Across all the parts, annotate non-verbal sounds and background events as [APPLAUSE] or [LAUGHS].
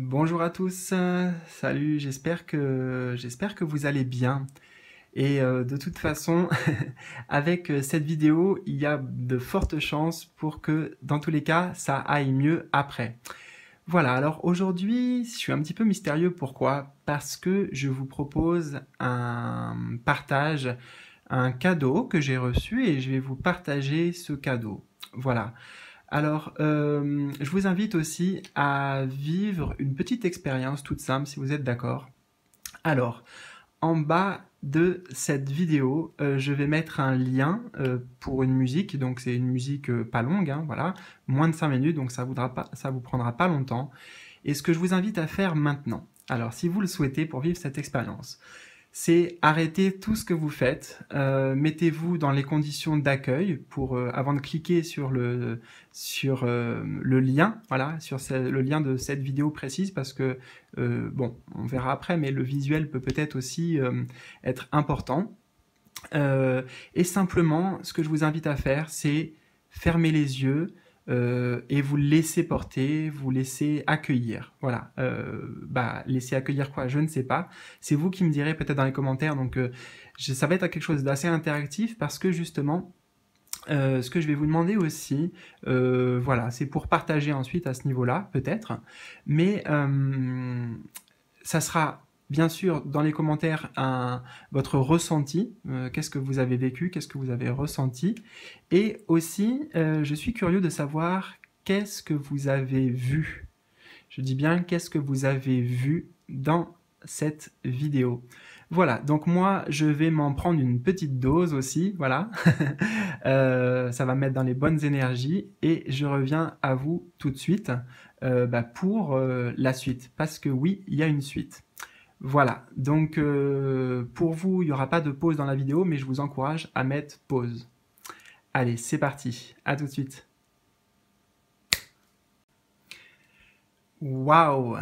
Bonjour à tous, euh, salut, j'espère que, que vous allez bien. Et euh, de toute façon, [LAUGHS] avec euh, cette vidéo, il y a de fortes chances pour que, dans tous les cas, ça aille mieux après. Voilà, alors aujourd'hui, je suis un petit peu mystérieux. Pourquoi Parce que je vous propose un partage, un cadeau que j'ai reçu et je vais vous partager ce cadeau. Voilà. Alors, euh, je vous invite aussi à vivre une petite expérience toute simple, si vous êtes d'accord. Alors, en bas de cette vidéo, euh, je vais mettre un lien euh, pour une musique, donc c'est une musique pas longue, hein, voilà, moins de 5 minutes, donc ça, ne ça vous prendra pas longtemps. Et ce que je vous invite à faire maintenant, alors si vous le souhaitez pour vivre cette expérience, c'est arrêter tout ce que vous faites, euh, mettez-vous dans les conditions d'accueil pour euh, avant de cliquer sur le euh, lien, sur le lien de cette vidéo précise parce que bon, on verra après, mais le visuel peut peut-être aussi être important. et simplement, ce que je vous invite à faire, c'est fermer les yeux, euh, et vous laissez porter, vous laissez accueillir. Voilà, euh, bah laissez accueillir quoi, je ne sais pas. C'est vous qui me direz peut-être dans les commentaires. Donc euh, ça va être quelque chose d'assez interactif parce que justement ce que je vais vous demander aussi, voilà, c'est pour partager ensuite à ce niveau-là, peut-être, mais ça sera bien sûr dans les commentaires votre ressenti, euh, qu'est-ce que vous avez vécu, qu'est-ce que vous avez ressenti. Et aussi, euh, je suis curieux de savoir qu'est-ce que vous avez vu. Je dis bien qu'est-ce que vous avez vu dans cette vidéo. Voilà, donc moi je vais m'en prendre une petite dose aussi, voilà. [LAUGHS] Euh, ça va me mettre dans les bonnes énergies et je reviens à vous tout de suite bah, pour la suite. Parce que oui, il y a une suite. Voilà, donc euh, pour vous, il n'y aura pas de pause dans la vidéo, mais je vous encourage à mettre pause. Allez, c'est parti, à tout de suite. Waouh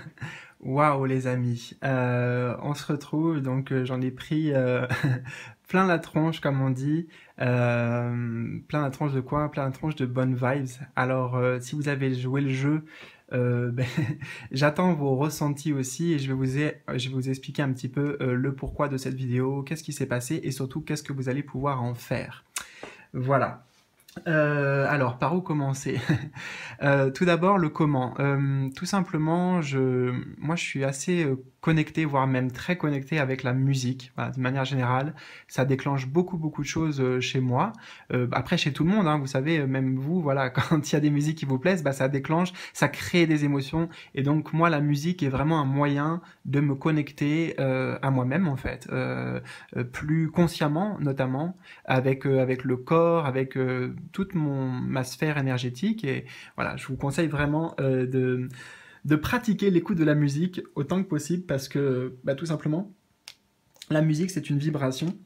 [LAUGHS] Waouh les amis euh, On se retrouve, donc euh, j'en ai pris [LAUGHS] plein la tronche comme on dit, plein la tronche de quoi Plein la tronche de bonnes vibes. Alors si vous avez joué le jeu, euh, ben, [LAUGHS] j'attends vos ressentis aussi et je vais vous, expliquer un petit peu euh, le pourquoi de cette vidéo, qu'est-ce qui s'est passé et surtout qu'est-ce que vous allez pouvoir en faire. Voilà. Euh, alors, par où commencer [LAUGHS] euh, Tout d'abord, le comment. Euh, tout simplement, je, moi, je suis assez connecté, voire même très connecté avec la musique. de manière générale, ça déclenche beaucoup, beaucoup de choses chez moi. après, chez tout le monde, hein. vous savez, même vous, voilà, [LAUGHS] quand il y a des musiques qui vous plaisent, bah, ça déclenche, ça crée des émotions. Et donc, moi, la musique est vraiment un moyen de me connecter à moi-même, en fait, plus consciemment, notamment, avec, avec le corps, avec toute mon, ma sphère énergétique. Et voilà, je vous conseille vraiment euh, de, de, pratiquer l'écoute de la musique autant que possible parce que bah, tout simplement, la musique, c'est une vibration.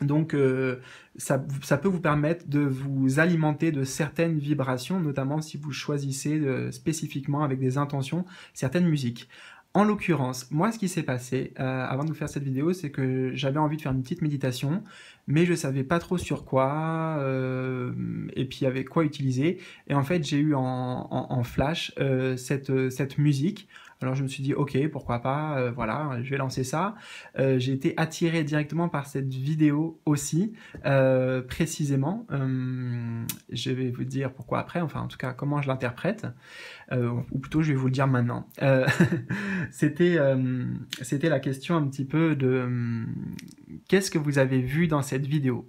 Donc euh, ça, peut vous permettre de vous alimenter de certaines vibrations, notamment si vous choisissez euh, spécifiquement avec des intentions certaines musiques. En l'occurrence, moi ce qui s'est passé avant de vous faire cette vidéo, c'est que j'avais envie de faire une petite méditation mais je savais pas trop sur quoi euh, et puis avec quoi utiliser. Et en fait, j'ai eu en, flash euh, cette, euh, cette musique. Alors je me suis dit ok pourquoi pas voilà je vais lancer ça. j'ai été attiré directement par cette vidéo aussi précisément. je vais vous dire pourquoi après enfin en tout cas comment je l'interprète ou plutôt je vais vous le dire maintenant. [LAUGHS] c'était c'était la question un petit peu de qu'est-ce que vous avez vu dans cette vidéo.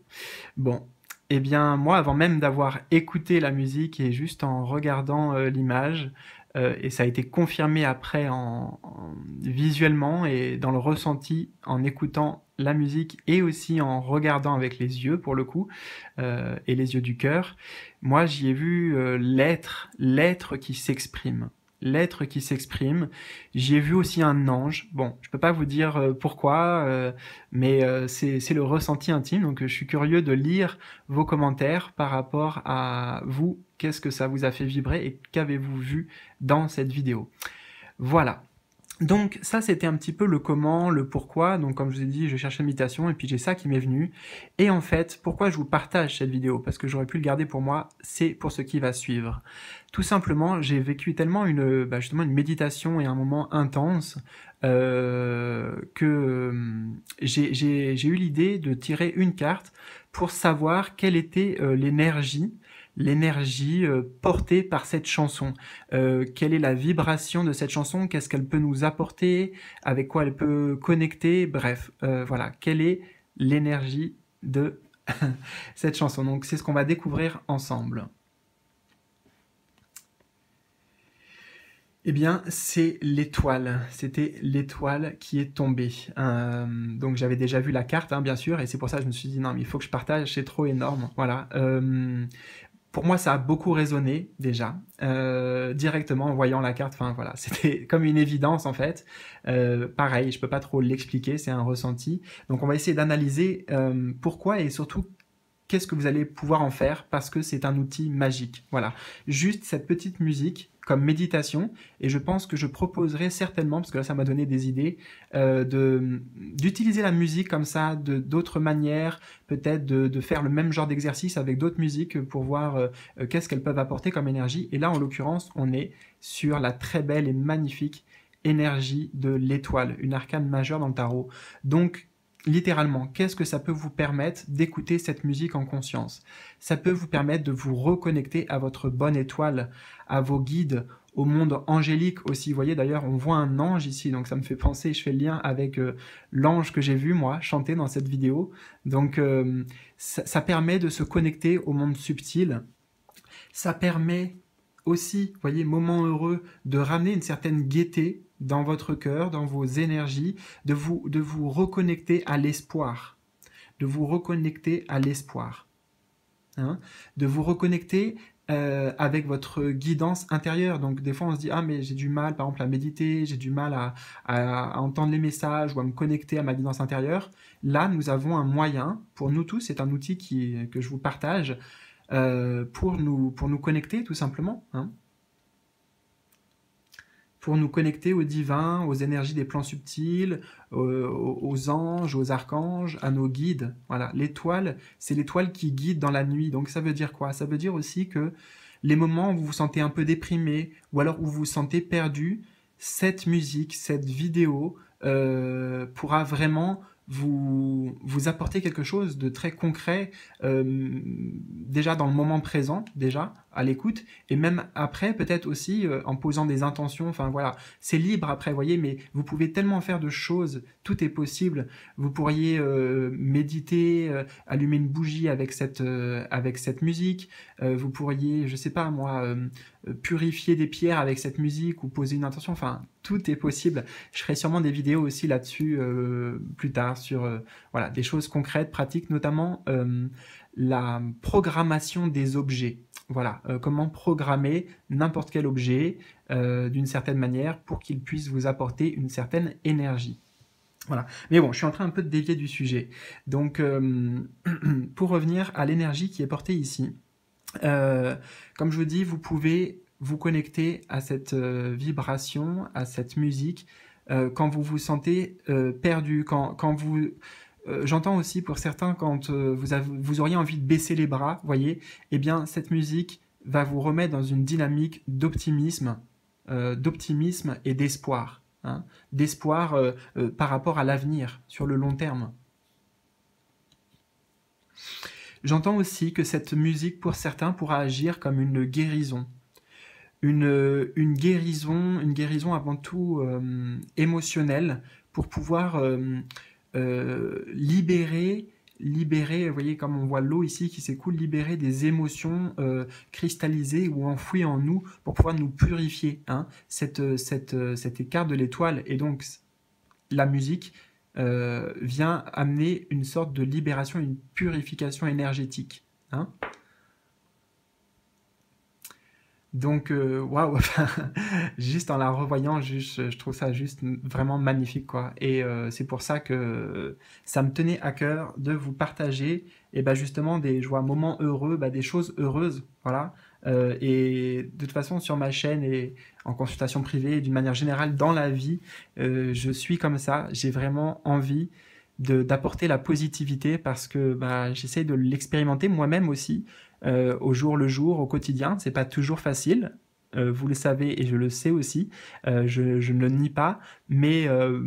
Bon, eh bien moi, avant même d'avoir écouté la musique et juste en regardant euh, l'image, euh, et ça a été confirmé après en, visuellement et dans le ressenti en écoutant la musique et aussi en regardant avec les yeux pour le coup euh, et les yeux du cœur. Moi, j'y ai vu l'être, l'être qui s'exprime l'être qui s'exprime. J'y ai vu aussi un ange. Bon, je peux pas vous dire euh, pourquoi, euh, mais euh, c'est le ressenti intime. Donc, je suis curieux de lire vos commentaires par rapport à vous. Qu'est-ce que ça vous a fait vibrer et qu'avez-vous vu dans cette vidéo Voilà. Donc ça, c'était un petit peu le comment, le pourquoi. Donc comme je vous ai dit, je cherchais méditation et puis j'ai ça qui m'est venu. Et en fait, pourquoi je vous partage cette vidéo Parce que j'aurais pu le garder pour moi, c'est pour ce qui va suivre. Tout simplement, j'ai vécu tellement une, bah, justement une méditation et un moment intense euh, que hum, j'ai eu l'idée de tirer une carte pour savoir quelle était euh, l'énergie l'énergie euh, portée par cette chanson. Euh, quelle est la vibration de cette chanson Qu'est-ce qu'elle peut nous apporter Avec quoi elle peut connecter Bref, euh, voilà, quelle est l'énergie de [LAUGHS] cette chanson Donc c'est ce qu'on va découvrir ensemble. Eh bien, c'est l'étoile. C'était l'étoile qui est tombée. donc j'avais déjà vu la carte, hein, bien sûr, et c'est pour ça que je me suis dit non, mais il faut que je partage, c'est trop énorme. Voilà pour moi, ça a beaucoup résonné déjà, euh, directement en voyant la carte. Enfin voilà, [LAUGHS] c'était comme une évidence en fait. Euh, pareil, je ne peux pas trop l'expliquer, c'est un ressenti. Donc on va essayer d'analyser euh, pourquoi et surtout qu'est-ce que vous allez pouvoir en faire parce que c'est un outil magique. Voilà, juste cette petite musique comme méditation. Et je pense que je proposerai certainement, parce que ça m'a donné des idées, euh, de d'utiliser la musique comme ça, de d'autres manières, peut-être de, faire le même genre d'exercice avec d'autres musiques pour voir euh, euh, qu'est-ce qu'elles peuvent apporter comme énergie. Et là, en l'occurrence, on est sur la très belle et magnifique énergie de l'étoile, une arcane majeure dans le tarot. Donc, littéralement, qu'est-ce que ça peut vous permettre d'écouter cette musique en conscience Ça peut vous permettre de vous reconnecter à votre bonne étoile, à vos guides, au monde angélique aussi. Vous voyez d'ailleurs, on voit un ange ici, donc ça me fait penser, je fais le lien avec euh, l'ange que j'ai vu, moi, chanter dans cette vidéo. Donc euh, ça, ça permet de se connecter au monde subtil. Ça permet aussi, vous voyez, moment heureux, de ramener une certaine gaieté dans votre cœur, dans vos énergies, de vous, de vous reconnecter à l'espoir. De vous reconnecter à l'espoir. Hein. de vous reconnecter euh, avec votre guidance intérieure. Donc des fois on se dit ah mais j'ai du mal par exemple à méditer, j'ai du mal à, à, entendre les messages ou à me connecter à ma guidance intérieure. Là nous avons un moyen, pour nous tous, c'est un outil qui, que je vous partage euh, pour, nous, pour nous connecter tout simplement. Hein pour nous connecter au divin, aux énergies des plans subtils, euh, aux, anges, aux archanges, à nos guides. Voilà, l'étoile, c'est l'étoile qui guide dans la nuit. Donc ça veut dire quoi Ça veut dire aussi que les moments où vous vous sentez un peu déprimé ou alors où vous vous sentez perdu, cette musique, cette vidéo euh, pourra vraiment vous, vous apportez quelque chose de très concret, euh, déjà dans le moment présent, déjà à l'écoute, et même après, peut-être aussi euh, en posant des intentions. Enfin voilà, c'est libre après, voyez, mais vous pouvez tellement faire de choses, tout est possible. Vous pourriez euh, méditer, allumer une bougie avec cette, avec cette musique, vous pourriez, je sais pas moi, purifier des pierres avec cette musique ou poser une intention. Enfin, tout est possible. Je ferai sûrement des vidéos aussi là-dessus euh, plus tard sur euh, voilà des choses concrètes, pratiques, notamment euh, la programmation des objets. Voilà, comment programmer n'importe quel objet d'une certaine manière pour qu'il puisse vous apporter une certaine énergie. Voilà. Mais bon, je suis en train un peu de dévier du sujet. Donc, [CLEARS THROAT] pour revenir à l'énergie qui est portée ici, euh, comme je vous dis, vous pouvez vous connecter à cette euh, vibration, à cette musique, euh, quand vous vous sentez perdu, quand, vous... J'entends aussi pour certains quand vous, vous auriez envie de baisser les bras, voyez, et eh bien cette musique va vous remettre dans une dynamique d'optimisme, d'optimisme et d'espoir, hein, d'espoir par rapport à l'avenir sur le long terme. J'entends aussi que cette musique, pour certains, pourra agir comme une guérison. Une, une guérison, une guérison avant tout euh, émotionnelle, pour pouvoir euh, euh, libérer, libérer, vous voyez comme on voit l'eau ici qui s'écoule, libérer des émotions cristallisées ou enfouies en nous pour pouvoir nous purifier. Hein, cette, cette, cet écart de l'étoile et donc la musique euh, vient amener une sorte de libération, une purification énergétique. Hein. donc, euh, waouh, [LAUGHS] juste en la revoyant, juste, je trouve ça juste vraiment magnifique, quoi. Et euh, c'est pour ça que ça me tenait à cœur de vous partager, et eh ben justement des, joies moments heureux, bah, des choses heureuses, voilà, euh, et de toute façon, sur ma chaîne et en consultation privée, d'une manière générale dans la vie, euh, je suis comme ça. J'ai vraiment envie d'apporter la positivité parce que bah, j'essaie de l'expérimenter moi-même aussi euh, au jour le jour, au quotidien. C'est pas toujours facile, euh, vous le savez et je le sais aussi, euh, je, ne le nie pas, mais euh,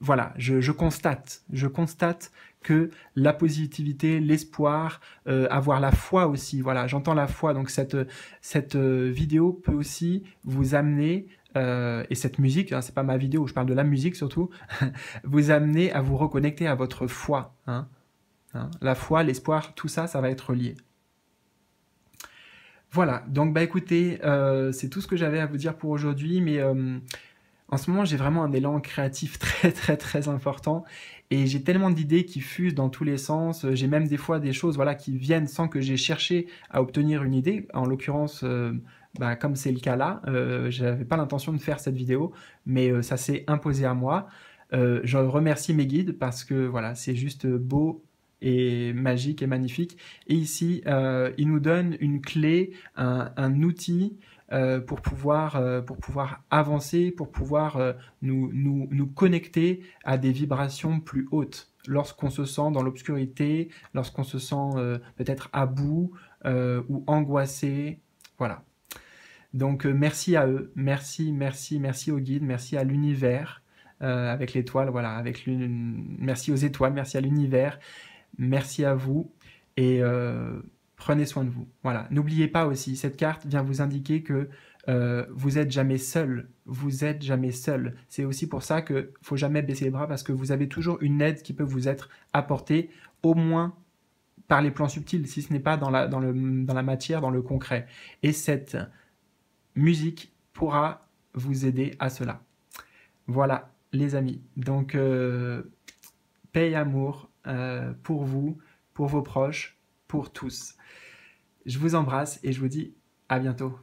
voilà, je, constate, je constate que la positivité, l'espoir, avoir la foi aussi, voilà, j'entends la foi, donc cette, cette vidéo peut aussi vous amener et cette musique, hein, c'est pas ma vidéo, je parle de la musique surtout, [LAUGHS] vous amener à vous reconnecter à votre foi. Hein, hein. la foi, l'espoir, tout ça, ça va être lié. Voilà, donc bah écoutez, euh, c'est tout ce que j'avais à vous dire pour aujourd'hui, mais euh, en ce moment j'ai vraiment un élan créatif [LAUGHS] très très très important et j'ai tellement d'idées qui fusent dans tous les sens, j'ai même des fois des choses voilà, qui viennent sans que j'ai cherché à obtenir une idée, en l'occurrence... Euh, bah, comme c'est le cas là, je n'avais pas l'intention de faire cette vidéo, mais ça s'est imposé à moi. je remercie mes guides parce que voilà, c'est juste beau et magique et magnifique. Et ici, euh, il nous donne une clé, un, outil euh, pour, pouvoir, euh, pour pouvoir avancer, pour pouvoir nous, nous, connecter à des vibrations plus hautes lorsqu'on se sent dans l'obscurité, lorsqu'on se sent peut-être à bout ou angoissé. Voilà. Donc merci à eux, merci, merci, merci au guide, merci à l'univers avec l'étoile, voilà, avec merci aux étoiles, merci à l'univers, Merci à vous et euh, prenez soin de vous. Voilà. N'oubliez pas aussi, cette carte vient vous indiquer que euh, vous n'êtes jamais seul. Vous n'êtes jamais seul. C'est aussi pour ça que faut jamais baisser les bras parce que vous avez toujours une aide qui peut vous être apportée, au moins par les plans subtils, si ce n'est pas dans la, dans, la matière, dans le concret. Et cette musique pourra vous aider à cela. Voilà, les amis. Donc, euh, paix et amour, euh, pour vous, pour vos proches, pour tous. Je vous embrasse et je vous dis à bientôt.